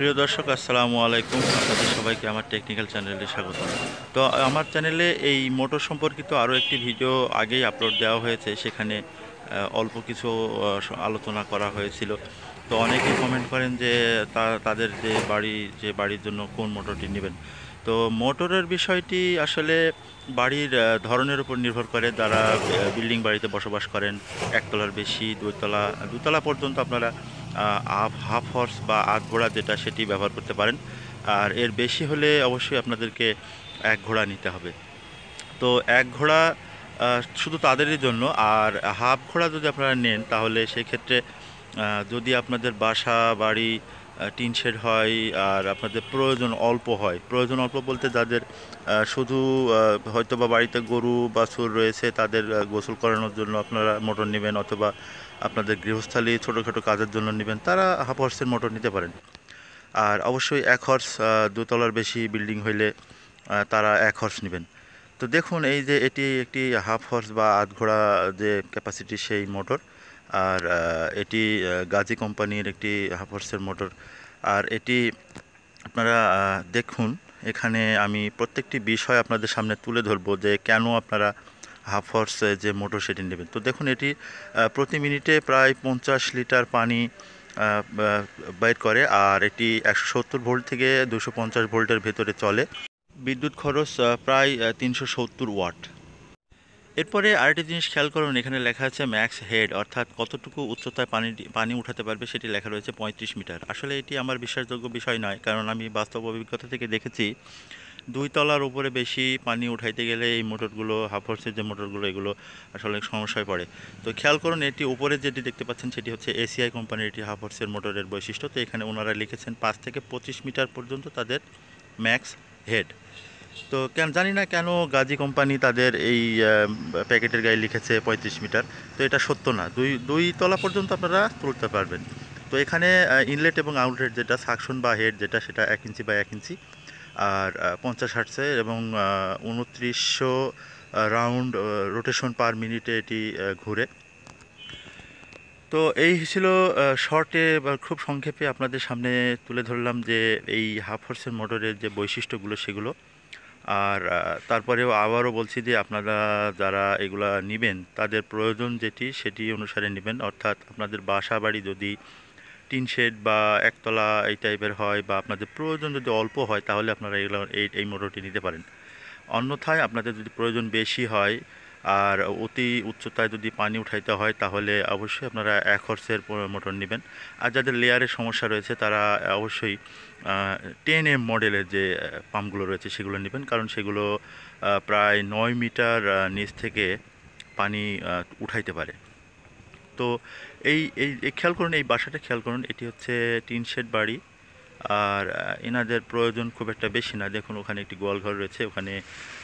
প্রিয় দর্শক আসসালামু আলাইকুম আপনাদের সবাইকে আমার টেকনিক্যাল চ্যানেলে স্বাগত তো আমার চ্যানেলে এই মোটর সম্পর্কিত আরও একটি ভিডিও আগেই আপলোড দেওয়া হয়েছে সেখানে অল্প কিছু আলোচনা করা হয়েছিল তো অনেকেই কমেন্ট করেন যে তাদের যে বাড়ি যে বাড়ির জন্য কোন মোটরটি নেবেন তো মোটরের বিষয়টি আসলে বাড়ির ধরনের উপর নির্ভর করে যারা বিল্ডিং বাড়িতে বসবাস করেন একতলার বেশি দুইতলা দুতলা পর্যন্ত আপনারা হাফ হাফ হর্স বা আধ ঘোড়া যেটা সেটি ব্যবহার করতে পারেন আর এর বেশি হলে অবশ্যই আপনাদেরকে এক ঘোড়া নিতে হবে তো এক ঘোড়া শুধু তাদেরই জন্য আর হাফ ঘোড়া যদি আপনারা নেন তাহলে সেক্ষেত্রে যদি আপনাদের বাসা বাড়ি টিন শেড হয় আর আপনাদের প্রয়োজন অল্প হয় প্রয়োজন অল্প বলতে যাদের শুধু হয়তো বা বাড়িতে গরু বা সুর রয়েছে তাদের গোসল করানোর জন্য আপনারা মোটর নেবেন অথবা আপনাদের গৃহস্থালী ছোটোখাটো কাজের জন্য নেবেন তারা হাফ হর্সের মোটর নিতে পারেন আর অবশ্যই এক হর্স দুতলার বেশি বিল্ডিং হইলে তারা এক হর্স নেবেন তো দেখুন এই যে এটি একটি হাফ হর্স বা আধ ঘোড়া যে ক্যাপাসিটি সেই মোটর আর এটি গাজী কোম্পানির একটি হাফর্সের মোটর আর এটি আপনারা দেখুন এখানে আমি প্রত্যেকটি বিষয় আপনাদের সামনে তুলে ধরবো যে কেন আপনারা হাফ হর্স যে মোটর সেটি নেবেন তো দেখুন এটি প্রতি মিনিটে প্রায় পঞ্চাশ লিটার পানি বাইর করে আর এটি একশো ভোল্ট থেকে দুশো ভোল্টের ভেতরে চলে বিদ্যুৎ খরচ প্রায় তিনশো ওয়াট এরপরে আরেকটি জিনিস খেয়াল করুন এখানে লেখা আছে ম্যাক্স হেড অর্থাৎ কতটুকু উচ্চতায় পানি পানি উঠাতে পারবে সেটি লেখা রয়েছে পঁয়ত্রিশ মিটার আসলে এটি আমার বিশ্বাসযোগ্য বিষয় নয় কারণ আমি বাস্তব অভিজ্ঞতা থেকে দেখেছি দুই তলার উপরে বেশি পানি উঠাইতে গেলে এই মোটরগুলো হাফ হর্সের যে মোটরগুলো এগুলো আসলে অনেক সমস্যায় পড়ে তো খেয়াল করুন এটি উপরে যেটি দেখতে পাচ্ছেন সেটি হচ্ছে এসিআই কোম্পানির এটি হাফ হর্সের মোটরের বৈশিষ্ট্য তো এখানে ওনারা লিখেছেন পাঁচ থেকে পঁচিশ মিটার পর্যন্ত তাদের ম্যাক্স হেড তো কেন জানি না কেন গাজী কোম্পানি তাদের এই প্যাকেটের গায়ে লিখেছে পঁয়ত্রিশ মিটার তো এটা সত্য না দুই দুই তলা পর্যন্ত আপনারা তুলতে পারবেন তো এখানে ইনলেট এবং আউটলেট যেটা সাকশন বা হেড যেটা সেটা এক ইঞ্চি বা এক ইঞ্চি আর পঞ্চাশ হার্টসে এবং উনত্রিশশো রাউন্ড রোটেশন পার মিনিটে এটি ঘুরে তো এই ছিল শর্টে বা খুব সংক্ষেপে আপনাদের সামনে তুলে ধরলাম যে এই হাফ হর্সের মোটরের যে বৈশিষ্ট্যগুলো সেগুলো আর তারপরেও আবারও বলছি যে আপনারা যারা এগুলা নেবেন তাদের প্রয়োজন যেটি সেটি অনুসারে নেবেন অর্থাৎ আপনাদের বাসা বাড়ি যদি টিন শেড বা একতলা এই টাইপের হয় বা আপনাদের প্রয়োজন যদি অল্প হয় তাহলে আপনারা এগুলো এই এই মোটরটি নিতে পারেন অন্যথায় আপনাদের যদি প্রয়োজন বেশি হয় আর অতি উচ্চতায় যদি পানি উঠাইতে হয় তাহলে অবশ্যই আপনারা এক হর্সের মোটর নেবেন আর যাদের লেয়ারের সমস্যা রয়েছে তারা অবশ্যই টেন এম মডেলের যে পাম্পগুলো রয়েছে সেগুলো নেবেন কারণ সেগুলো প্রায় নয় মিটার নিচ থেকে পানি উঠাইতে পারে তো এই এই খেয়াল করুন এই বাসাটা খেয়াল করুন এটি হচ্ছে টিন শেড বাড়ি আর এনাদের প্রয়োজন খুব একটা বেশি না দেখুন ওখানে একটি গোয়ালঘর রয়েছে ওখানে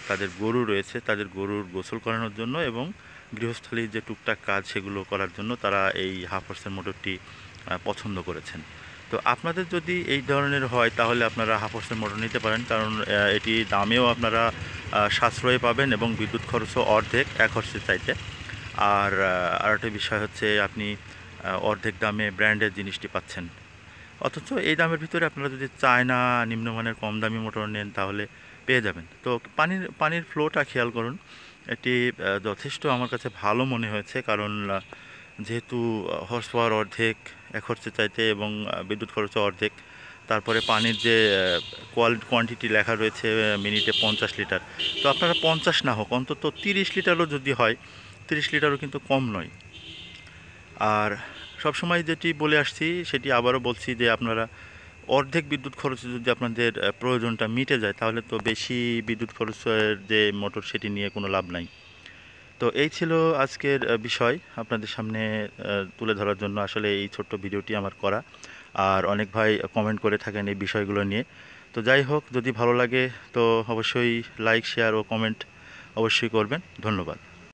তাদের গরু রয়েছে তাদের গরুর গোসল করানোর জন্য এবং গৃহস্থলীর যে টুকটাক কাজ সেগুলো করার জন্য তারা এই হাফ হর্সের মোটরটি পছন্দ করেছেন তো আপনাদের যদি এই ধরনের হয় তাহলে আপনারা হাফ হর্সের মোটর নিতে পারেন কারণ এটি দামেও আপনারা সাশ্রয় পাবেন এবং বিদ্যুৎ খরচও অর্ধেক এক হর্সের চাইতে আর আরেকটা বিষয় হচ্ছে আপনি অর্ধেক দামে ব্র্যান্ডের জিনিসটি পাচ্ছেন অথচ এই দামের ভিতরে আপনারা যদি চায়না নিম্নমানের কম দামি মোটর নেন তাহলে পেয়ে যাবেন তো পানির পানির ফ্লোটা খেয়াল করুন এটি যথেষ্ট আমার কাছে ভালো মনে হয়েছে কারণ যেহেতু হর্স পাওয়ার অর্ধেক এক হর্সে চাইতে এবং বিদ্যুৎ খরচ অর্ধেক তারপরে পানির যে কোয়াল কোয়ান্টিটি লেখা রয়েছে মিনিটে পঞ্চাশ লিটার তো আপনারা পঞ্চাশ না হোক অন্তত তিরিশ লিটারও যদি হয় তিরিশ লিটারও কিন্তু কম নয় আর সবসময় যেটি বলে আসছি সেটি আবারও বলছি যে আপনারা অর্ধেক বিদ্যুৎ খরচ যদি আপনাদের প্রয়োজনটা মিটে যায় তাহলে তো বেশি বিদ্যুৎ খরচের যে মোটর সেটি নিয়ে কোনো লাভ নাই তো এই ছিল আজকের বিষয় আপনাদের সামনে তুলে ধরার জন্য আসলে এই ছোট্ট ভিডিওটি আমার করা আর অনেক ভাই কমেন্ট করে থাকেন এই বিষয়গুলো নিয়ে তো যাই হোক যদি ভালো লাগে তো অবশ্যই লাইক শেয়ার ও কমেন্ট অবশ্যই করবেন ধন্যবাদ